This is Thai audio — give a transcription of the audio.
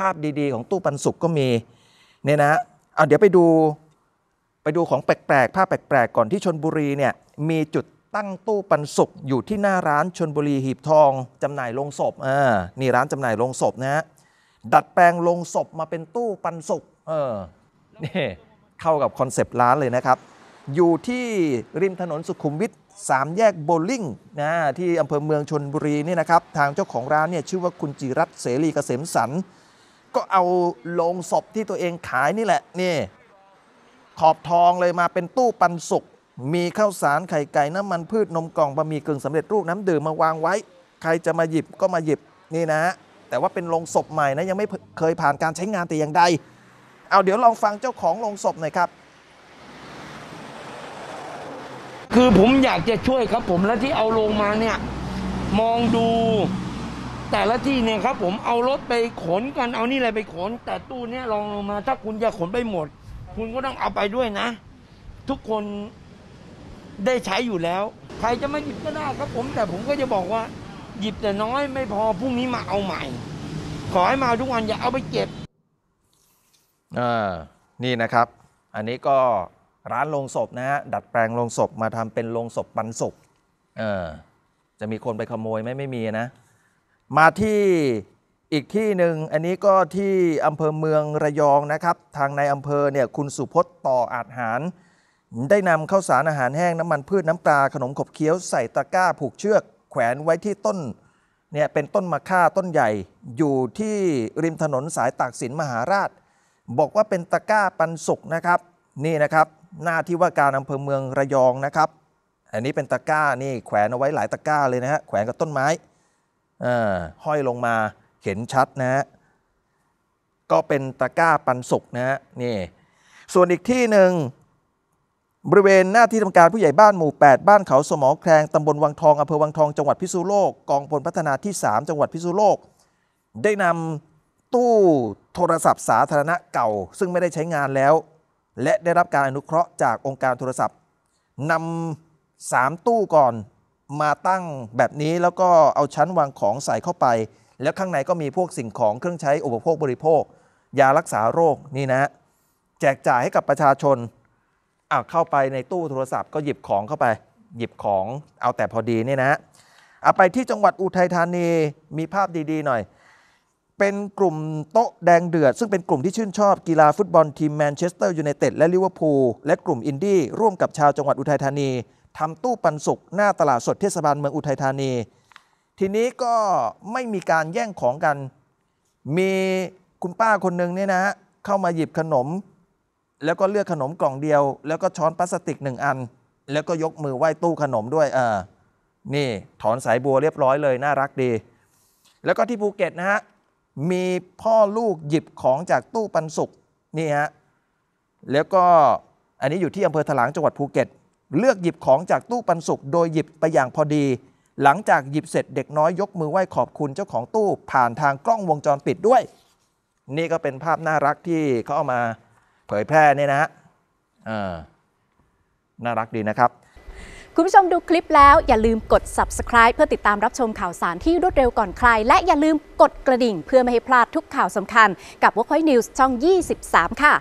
ภาพดีๆ ของตู้ปันสุกก็มีเนี่ยนะเอาเดี๋ยวไปดูไปดูของแปลกๆ ภาพแปลกๆก่อนที่ชนบุรีเนี่ยมีจุดตั้งตู้ปันสุกอยู่ที่หน้าร้านชนบุรีหีบทองจำหน่ายลงศพอ่านี่ร้านจำหน่ายลงศพนะฮะ ดัดแปลงลงศพมาเป็นตู้ปันสุกเออนี่เข้ากับคอนเซปต์ร้านเลยนะครับ อยู่ที่ริมถนนสุขุมวิทสามแยกโบลิ่งนะที่อำเภอเมืองชนบุรีนี่นะครับทางเจ้าของร้านเนี่ยชื่อว่าคุณจิรัตเสรีเกษมสันก็เอาโลงศพที่ตัวเองขายนี่แหละนี่ขอบทองเลยมาเป็นตู้ปันสุกมีข้าวสารไข่ไก่น้ำมันพืชนมกล่องบะหมี่กึ่งสำเร็จรูปน้ำดื่มมาวางไว้ ใครจะมาหยิบก็มาหยิบนี่นะแต่ว่าเป็นโลงศพใหม่นะยังไม่เคยผ่านการใช้งานแต่อย่างใด เอาเดี๋ยวลองฟังเจ้าของโลงศพหน่อยครับ คือผมอยากจะช่วยครับ ผมและที่เอาลงมาเนี่ย มองดูแต่ละที่เนี่ยครับ ผมเอารถไปขนกันเอานี่อะไรไปขน แต่ตู้เนี้ยลองลงมาถ้าคุณจะขนไปหมด คุณก็ต้องเอาไปด้วยนะ ทุกคนได้ใช้อยู่แล้ว ใครจะมาหยิบก็ได้ครับ ผมแต่ผมก็จะบอกว่า หยิบแต่น้อยไม่พอพรุ่งนี้มาเอาใหม่ ขอให้มาทุกวันอย่าเอาไปเก็บอ่านี่นะครับ อันนี้ก็ร้านโรงศพนะฮะดัดแปลงโรงศพมาทำเป็นโรงศพปันสุกเออจะมีคนไปขโมยไหมไม่มีนะมาที่อีกที่หนึ่งอันนี้ก็ที่อำเภอเมืองระยองนะครับทางในอำเภอเนี่ยคุณสุพจน์ต่ออาหาร ได้นำข้าวสารอาหารแห้งน้ำมันพืชน้ำปลาขนมขบเคี้ยวใส่ตะกร้าผูกเชือก แขวนไว้ที่ต้นเนี่ยเป็นต้นมะค่าต้นใหญ่อยู่ที่ริมถนนสายตากสินมหาราช บอกว่าเป็นตะกร้าปันสุกนะครับนี่นะครับหน้าที่ว่าการอำเภอเมืองระยองนะครับ อันนี้เป็นตะกร้านี่แขวนเอาไว้หลายตะกร้าเลยนะฮะแขวนกับต้นไม้ห้อยลงมาเห็นชัดนะฮะก็เป็นตะกร้าปันสุกนะฮะนี่ส่วนอีกที่หนึ่งบริเวณหน้าที่ทำการผู้ใหญ่บ้านหมู่ 8 บ้านเขาสมอแครงตำบลวังทองอำเภอวังทองจังหวัดพิษณุโลก กองพลพัฒนาที่ 3 จังหวัดพิษณุโลก ได้นำตู้โทรศัพท์สาธารณะเก่า ซึ่งไม่ได้ใช้งานแล้ว และได้รับการอนุเคราะห์จากองค์การโทรศัพท์นำสามตู้ก่อนมาตั้งแบบนี้แล้วก็เอาชั้นวางของใส่เข้าไป แล้วข้างในก็มีพวกสิ่งของเครื่องใช้อุปโภคบริโภค ยารักษาโรคนี่นะ แจกจ่ายให้กับประชาชนอาเข้าไปในตู้โทรศัพท์ก็หยิบของเข้าไป หยิบของเอาแต่พอดีนี่นะเอาไปที่จังหวัดอุทัยธานีมีภาพดีๆหน่อยเป็นกลุ่มโต๊ะแดงเดือด ซึ่งเป็นกลุ่มที่ชื่นชอบกีฬาฟุตบอลทีมแมนเชสเตอร์ยูไนเต็ดและลิเวอร์พูลและกลุ่มอินดี้ร่วมกับชาวจังหวัดอุทัยธานีทำตู้ปันสุกหน้าตลาดสดเทศบาลเมืองอุทัยธานี ทีนี้ก็ไม่มีการแย่งของกัน มีคุณป้าคนหนึ่งเนี่ยนะ เข้ามาหยิบขนม แล้วก็เลือกขนมกล่องเดียว แล้วก็ช้อนพลาสติกหนึ่งอัน แล้วก็ยกมือไหว้ตู้ขนมด้วยเออนี่ถอนสายบัวเรียบร้อยเลยน่ารักดี แล้วก็ที่ภูเก็ตนะฮะมีพ่อลูกหยิบของจากตู้ปันสุกนี่ฮะแล้วก็อันนี้อยู่ที่อำเภอถลางจังหวัดภูเก็ต เลือกหยิบของจากตู้ปันสุกโดยหยิบไปอย่างพอดี หลังจากหยิบเสร็จเด็กน้อยยกมือไหว้ขอบคุณเจ้าของตู้ผ่านทางกล้องวงจรปิดด้วย นี่ก็เป็นภาพน่ารักที่เขาเอามาเผยแพร่เนี่ยนะฮะน่ารักดีนะครับคุณผู้ชมดูคลิปแล้วอย่าลืมกด subscribe เพื่อติดตามรับชมข่าวสารที่รวดเร็วก่อนใคร และอย่าลืมกดกระดิ่งเพื่อไม่ให้พลาดทุกข่าวสำคัญกับ w o r k p o i n e News ช่อง 23 ค่ะ